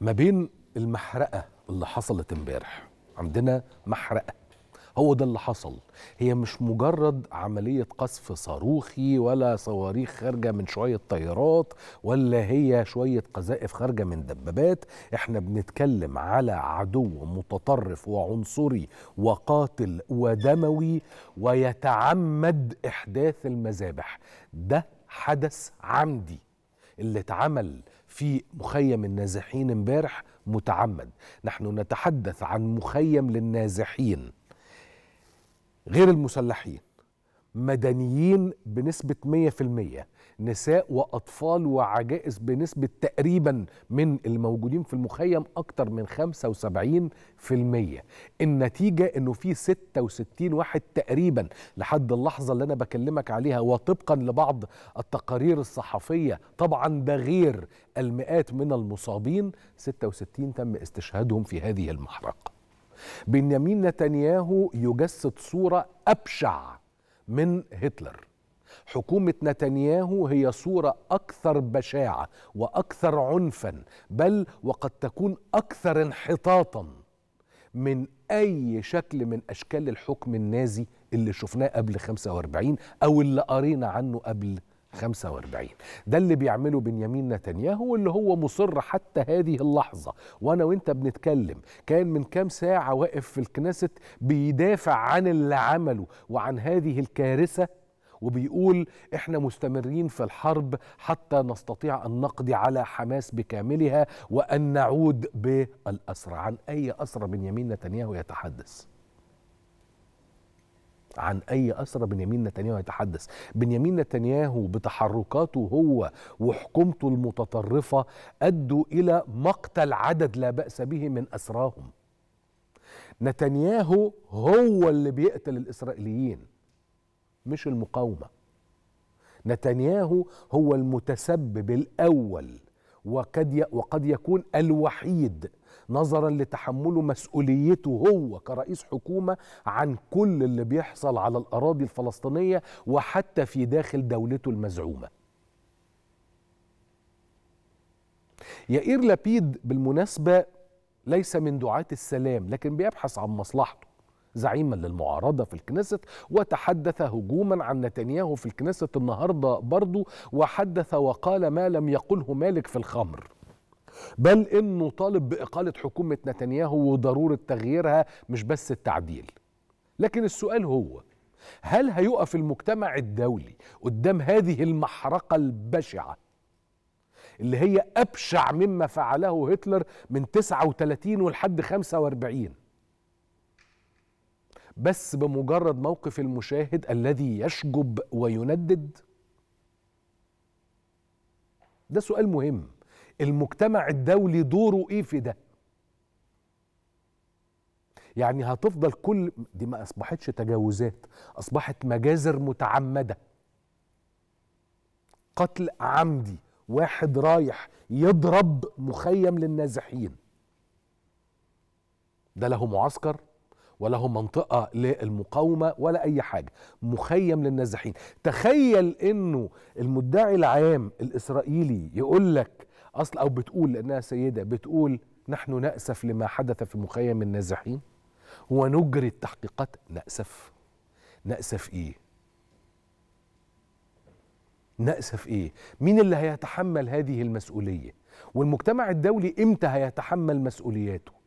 ما بين المحرقه اللي حصلت امبارح عندنا محرقه هو ده اللي حصل هي مش مجرد عملية قذف صاروخي ولا صواريخ خارجة من شوية طيارات ولا هي شوية قذائف خارجة من دبابات احنا بنتكلم على عدو متطرف وعنصري وقاتل ودموي ويتعمد إحداث المذابح ده حدث عمدي اللي اتعمل في مخيم النازحين امبارح متعمد نحن نتحدث عن مخيم للنازحين غير المسلحين مدنيين بنسبة 100% نساء وأطفال وعجائز بنسبة تقريبا من الموجودين في المخيم أكتر من 75% النتيجة أنه في 66 واحد تقريبا لحد اللحظة اللي أنا بكلمك عليها وطبقا لبعض التقارير الصحفية طبعا ده غير المئات من المصابين 66 تم استشهادهم في هذه المحرقة بنيامين نتنياهو يجسد صورة أبشع من هتلر حكومة نتنياهو هي صورة أكثر بشاعة وأكثر عنفا بل وقد تكون أكثر انحطاطا من أي شكل من أشكال الحكم النازي اللي شفناه قبل 45 أو اللي قرينا عنه قبل 45 ده اللي بيعمله بنيامين نتنياهو واللي هو مصر حتى هذه اللحظة وأنا وإنت بنتكلم كان من كام ساعة واقف في الكنيست بيدافع عن اللي عمله وعن هذه الكارثة وبيقول احنا مستمرين في الحرب حتى نستطيع ان نقضي على حماس بكاملها وان نعود بالاسرى عن اي اسرى بنيامين نتنياهو يتحدث عن أي اسرى بنيامين نتنياهو يتحدث بنيامين نتنياهو بتحركاته هو وحكومته المتطرفة أدوا إلى مقتل عدد لا بأس به من أسراهم نتنياهو هو اللي بيقتل الإسرائيليين مش المقاومة نتنياهو هو المتسبب الأول وقد وقد يكون الوحيد نظرا لتحمله مسؤوليته هو كرئيس حكومه عن كل اللي بيحصل على الاراضي الفلسطينيه وحتى في داخل دولته المزعومه. يائير لابيد بالمناسبه ليس من دعاة السلام لكن بيبحث عن مصلحته زعيما للمعارضة في الكنيست وتحدث هجوما عن نتنياهو في الكنيست النهاردة برضو وحدث وقال ما لم يقله مالك في الخمر بل انه طالب باقاله حكومه نتنياهو وضروره تغييرها مش بس التعديل لكن السؤال هو هل هيقف المجتمع الدولي قدام هذه المحرقه البشعه اللي هي ابشع مما فعله هتلر من 39 ولحد 45 بس بمجرد موقف المشاهد الذي يشجب ويندد ده سؤال مهم المجتمع الدولي دوره ايه في ده يعني هتفضل كل دي ما اصبحتش تجاوزات اصبحت مجازر متعمده قتل عمدي واحد رايح يضرب مخيم للنازحين ده له معسكر ولا هو منطقة للمقاومة ولا أي حاجة مخيم للنازحين تخيل أنه المدعي العام الإسرائيلي يقول لك أصل أو بتقول لأنها سيدة بتقول نحن نأسف لما حدث في مخيم النازحين ونجري التحقيقات نأسف نأسف إيه نأسف إيه مين اللي هيتحمل هذه المسؤولية والمجتمع الدولي إمتى هيتحمل مسؤولياته